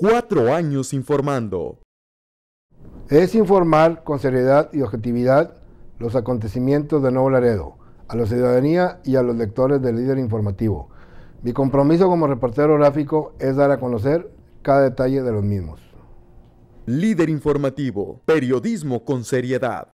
Cuatro años informando. Es informar con seriedad y objetividad los acontecimientos de Nuevo Laredo, a la ciudadanía y a los lectores del líder informativo. Mi compromiso como reportero gráfico es dar a conocer cada detalle de los mismos. Líder informativo, periodismo con seriedad.